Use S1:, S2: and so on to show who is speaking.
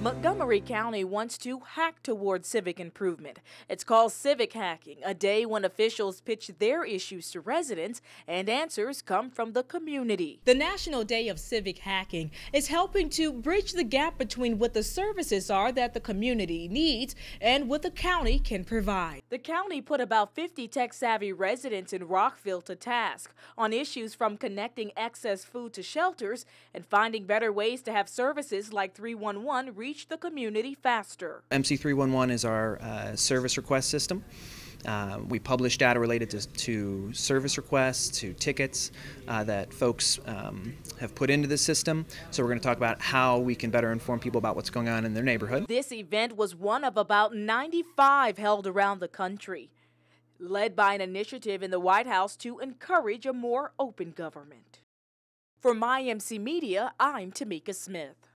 S1: Montgomery County wants to hack toward civic improvement. It's called Civic Hacking, a day when officials pitch their issues to residents and answers come from the community. The National Day of Civic Hacking is helping to bridge the gap between what the services are that the community needs and what the county can provide. The county put about 50 tech savvy residents in Rockville to task on issues from connecting excess food to shelters and finding better ways to have services like 311 reach the community faster.
S2: MC311 is our uh, service request system. Uh, we publish data related to, to, service requests, to tickets uh, that folks um, have put into the system. So we're going to talk about how we can better inform people about what's going on in their neighborhood. This
S1: event was one of about 95 held around the country, led by an initiative in the White House to encourage a more open government. For MyMC Media, I'm Tamika Smith.